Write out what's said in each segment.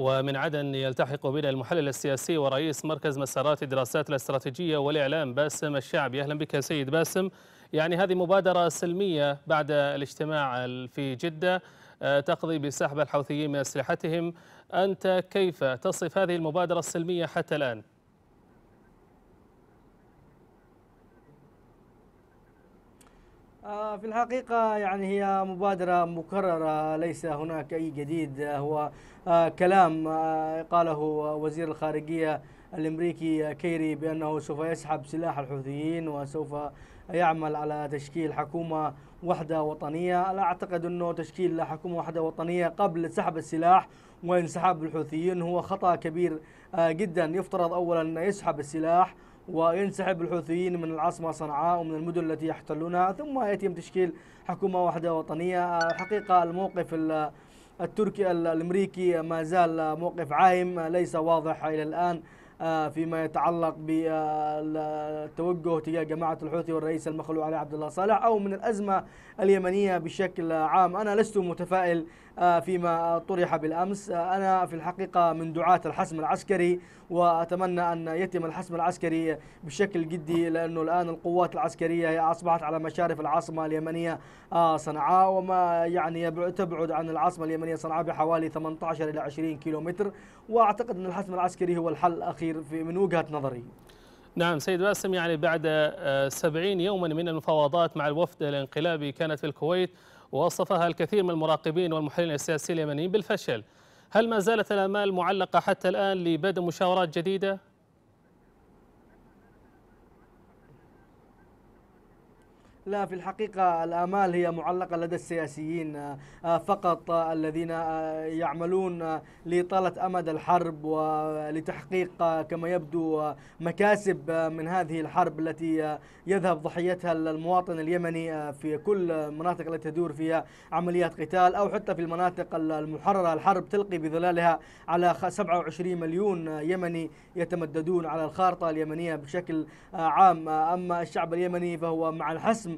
ومن عدن يلتحق بنا المحلل السياسي ورئيس مركز مسارات الدراسات الاستراتيجية والإعلام باسم الشعبي أهلا بك سيد باسم يعني هذه مبادرة سلمية بعد الاجتماع في جدة آه، تقضي بسحب الحوثيين من أسلحتهم أنت كيف تصف هذه المبادرة السلمية حتى الآن؟ آه، في الحقيقة يعني هي مبادرة مكررة ليس هناك أي جديد هو آه، كلام آه، قاله وزير الخارجية الامريكي كيري بانه سوف يسحب سلاح الحوثيين وسوف يعمل على تشكيل حكومه وحده وطنيه، لا اعتقد انه تشكيل حكومه وحده وطنيه قبل سحب السلاح وانسحاب الحوثيين هو خطا كبير جدا، يفترض اولا أن يسحب السلاح وينسحب الحوثيين من العاصمة صنعاء ومن المدن التي يحتلونها ثم يتم تشكيل حكومة واحدة وطنية حقيقة الموقف التركي الامريكي ما زال موقف عايم ليس واضح الى الان آه، فيما يتعلق بالتوجه تجاه جماعة الحوثي والرئيس المخلوع علي عبد الله صالح أو من الأزمة اليمنية بشكل عام أنا لست متفائل آه، فيما طرح بالأمس آه، أنا في الحقيقة من دعاة الحسم العسكري وأتمنى أن يتم الحسم العسكري بشكل جدي لأنه الآن القوات العسكرية أصبحت على مشارف العاصمة اليمنية صنعاء وما يعني تبعد عن العاصمة اليمنية صنعاء بحوالي 18 إلى 20 كيلومتر وأعتقد أن الحسم العسكري هو الحل الأخير الأخير في من وجهة نظري نعم سيد باسم يعني بعد آه، سبعين يوما من المفاوضات مع الوفد الانقلابي كانت في الكويت ووصفها الكثير من المراقبين والمحللين السياسيين اليمنيين بالفشل هل ما زالت الآمال معلقة حتى الآن لبدء مشاورات جديدة؟ لا في الحقيقة الآمال هي معلقة لدى السياسيين آه، فقط آه، الذين آه، يعملون لإطالة أمد الحرب ولتحقيق كما يبدو مكاسب من هذه الحرب التي يذهب ضحيتها المواطن اليمني في كل مناطق التي تدور فيها عمليات قتال أو حتى في المناطق المحررة الحرب تلقي بظلالها على 27 مليون يمني يتمددون على الخارطة اليمنية بشكل عام أما الشعب اليمني فهو مع الحسم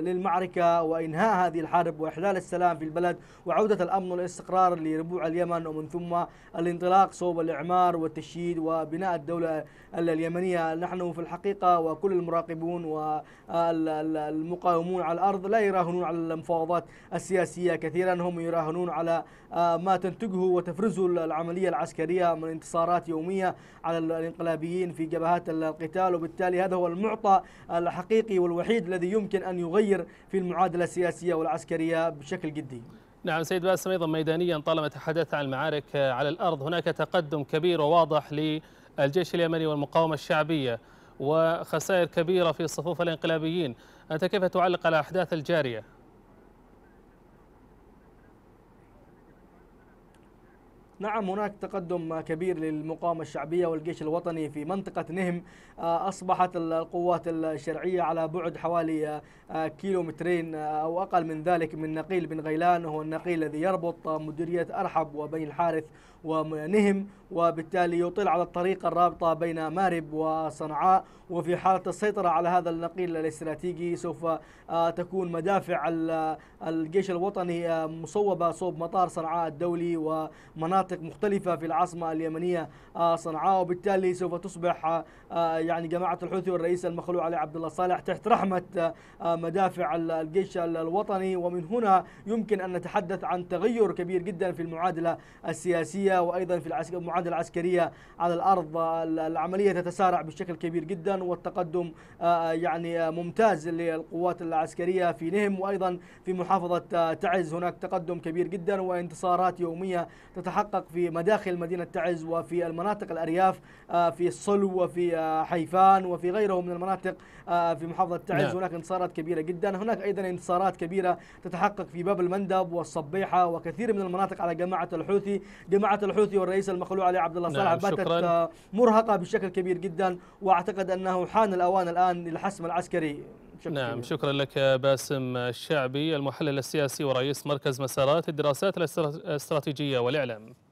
للمعركة وإنهاء هذه الحرب وإحلال السلام في البلد وعودة الأمن والاستقرار لربوع اليمن ومن ثم الانطلاق صوب الإعمار والتشييد وبناء الدولة اليمنية نحن في الحقيقة وكل المراقبون والمقاومون على الأرض لا يراهنون على المفاوضات السياسية كثيرا هم يراهنون على آه، ما تنتجه وتفرزه العملية العسكرية من انتصارات يومية على الانقلابيين في جبهات القتال وبالتالي هذا هو المعطى الحقيقي والوحيد الذي يمكن أن يغير في المعادلة السياسية والعسكرية بشكل جدي نعم سيد باسم أيضا ميدانيا طالما تحدثت عن المعارك على الأرض هناك تقدم كبير وواضح للجيش اليمني والمقاومة الشعبية وخسائر كبيرة في صفوف الانقلابيين أنت كيف تعلق على أحداث الجارية؟ نعم هناك تقدم كبير للمقاومة الشعبية والجيش الوطني في منطقة نهم آه، أصبحت القوات الشرعية على بعد حوالي آه، كيلومترين آه، أو أقل من ذلك من نقيل بن غيلان وهو النقيل الذي يربط مديرية أرحب وبين الحارث ونهم وبالتالي يطل على الطريق الرابطة بين مارب وصنعاء وفي حالة السيطرة على هذا النقيل الاستراتيجي سوف تكون مدافع الجيش الوطني مصوبة صوب مطار صنعاء الدولي ومناطق مناطق مختلفة في العاصمة اليمنية آه، صنعاء وبالتالي سوف تصبح آه، يعني جماعة الحوثي والرئيس المخلوع علي عبد الله صالح تحت رحمة آه، مدافع الجيش الوطني ومن هنا يمكن أن نتحدث عن تغير كبير جدا في المعادلة السياسية وأيضا في المعادلة العسكرية على الأرض العملية تتسارع بشكل كبير جدا والتقدم يعني ممتاز للقوات العسكرية في نهم وأيضا في محافظة تعز هناك تقدم كبير جدا وانتصارات يومية تتحقق تتحقق في مداخل مدينة تعز وفي المناطق الأرياف آه، في الصلو وفي آه، حيفان وفي غيره من المناطق آه، في محافظة تعز نعم. هناك انتصارات كبيرة جدا هناك أيضا انتصارات كبيرة تتحقق في باب المندب والصبيحة وكثير من المناطق على جماعة الحوثي جماعة الحوثي والرئيس المخلوع علي عبد الله نعم، صالح باتت مرهقة بشكل كبير جدا وأعتقد أنه حان الأوان الآن للحسم العسكري نعم شكرا لك باسم الشعبي المحلل السياسي ورئيس مركز مسارات الدراسات الاستراتيجية والإعلام